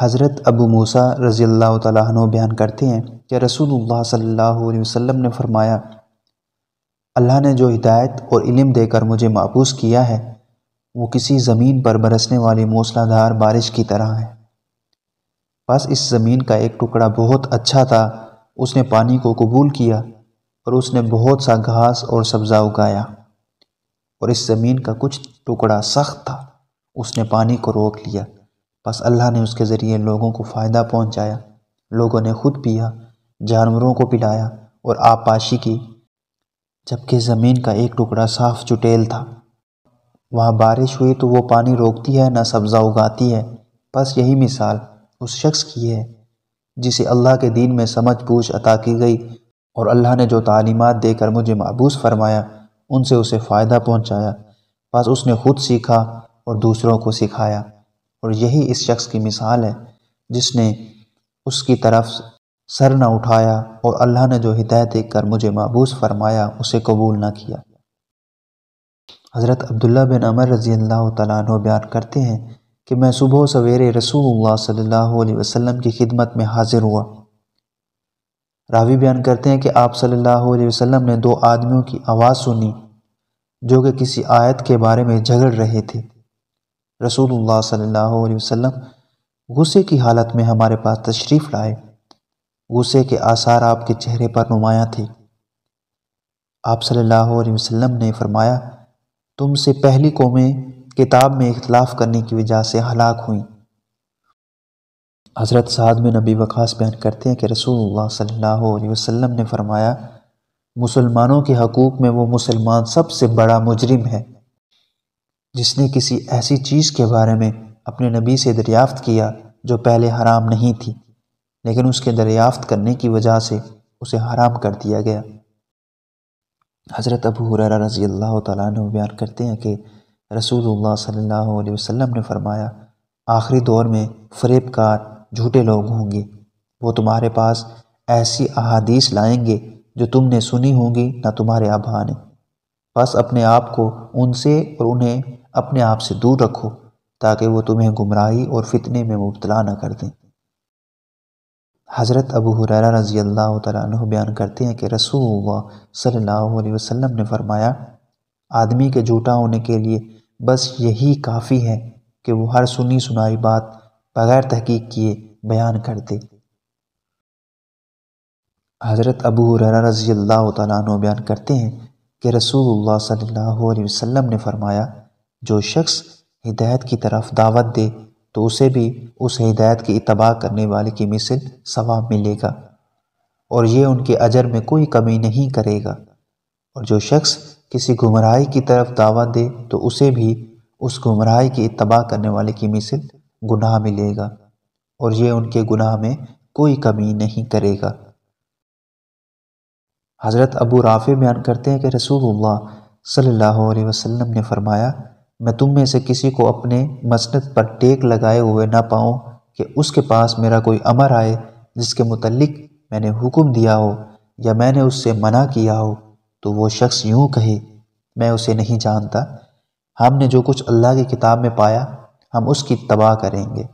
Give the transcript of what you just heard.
हज़रत अबू मूसा रज़ी अल्लाह बयान करते हैं कि रसूलुल्लाह सल्लल्लाहु अलैहि वसल्लम ने फ़रमाया अल्लाह ने जो हिदायत और इल्म देकर मुझे मापूस किया है वो किसी ज़मीन पर बरसने वाली मूसलाधार बारिश की तरह है बस इस ज़मीन का एक टुकड़ा बहुत अच्छा था उसने पानी को कबूल किया और उसने बहुत सा घास और सब्ज़ा उगाया और इस ज़मीन का कुछ टुकड़ा सख्त था उसने पानी को रोक लिया बस अल्लाह ने उसके ज़रिए लोगों को फ़ायदा पहुंचाया लोगों ने खुद पिया जानवरों को पिलाया और आपाशी की जबकि ज़मीन का एक टुकड़ा साफ चुटेल था वहाँ बारिश हुई तो वो पानी रोकती है ना सब्ज़ा उगाती है बस यही मिसाल उस शख्स की है जिसे अल्लाह के दीन में समझ बूझ अता की गई और अल्लाह ने जो तालीमत देकर मुझे मबूस फरमाया उनसे उसे फ़ायदा पहुँचाया बस उसने खुद सीखा और दूसरों को सिखाया और यही इस शख्स की मिसाल है जिसने उसकी तरफ सर न उठाया और अल्लाह ने जो हिदायत देख कर मुझे मबूस फरमाया उसे कबूल ना किया हज़रत अब्दुल्ला बिन अमर रज़ी अल्लाह तु बयान करते हैं कि मैं सुबह सवेरे रसूल सल्ला अलैहि की खिदमत में हाज़िर हुआ रावी बयान करते हैं कि आप सल्लल्लाहु अलैहि वसल्लम ने दो आदमियों की आवाज़ सुनी जो कि किसी आयत के बारे में झगड़ रहे थे रसूलुल्लाह सल्लल्लाहु अलैहि वसल्लम गुस्से की हालत में हमारे पास तशरीफ़ लाए गुस्से के आसार आपके चेहरे पर नुमाया थे आप सल्लल्लाहु अलैहि वसल्लम ने फरमाया तुमसे पहली कौमें किताब में इख्तलाफ करने की वजह से हलाक हुई हज़रत साद में नबी वक़ास बयान करते हैं कि रसूल सल्ला वसम ने फरमाया मुसलमानों के हकूक़ में वो मुसलमान सबसे बड़ा मुजरम है जिसने किसी ऐसी चीज़ के बारे में अपने नबी से दरियाफ़त किया जो पहले हराम नहीं थी लेकिन उसके दरियाफ़त करने की वजह से उसे हराम कर दिया गया हज़रत अबू हुररा रज़ी अल्लाह तु बयान करते हैं कि रसूलुल्लाह सल्लल्लाहु अलैहि वसल्लम ने फरमाया आखिरी दौर में फरेबकार झूठे लोग होंगे वो तुम्हारे पास ऐसी अहादीस लाएंगे जो तुमने सुनी होंगी ना तुम्हारे आभा ने बस अपने आप को उनसे और उन्हें अपने आप से दूर रखो ताकि वो तुम्हें गुमराही और फितने में मुबतला न कर दें हज़रत अबू हुररा रज़ी अल्लाह तह बयान करते हैं कि रसूल सल्लल्लाहु अलैहि वसल्लम ने फरमाया आदमी के झूठा होने के लिए बस यही काफ़ी है कि वो हर सुनी सुनाई बात बग़ैर तहकीक किए बयान कर दे हज़रत अबू हुररा रज़ी अल्लाह तु बयान करते हैं कि रसूल सल्लल्लाहु अलैहि वसल्लम ने फरमाया जो शख्स हिदायत की तरफ दावत दे तो उसे भी उस हिदायत की इतबा करने वाले की मिसल सवाब मिलेगा और ये उनके अजर में कोई कमी नहीं करेगा और जो शख्स किसी गुमराही की तरफ दावत दे तो उसे भी उस गुमराही की इतबा करने वाले की मिसल गुनाह मिलेगा और ये उनके गुनाह में कोई कमी नहीं करेगा हज़रत अबू राफ़ी बयान करते हैं कि रसूलुल्लाह सल्लल्लाहु अलैहि वसल्लम ने फरमाया मैं तुम में से किसी को अपने मसनत पर टेक लगाए हुए ना पाऊँ कि उसके पास मेरा कोई अमर आए जिसके मुतलक मैंने हुक्म दिया हो या मैंने उससे मना किया हो तो वो शख्स यूँ कहे मैं उसे नहीं जानता हमने जो कुछ अल्लाह की किताब में पाया हम उसकी तबाह करेंगे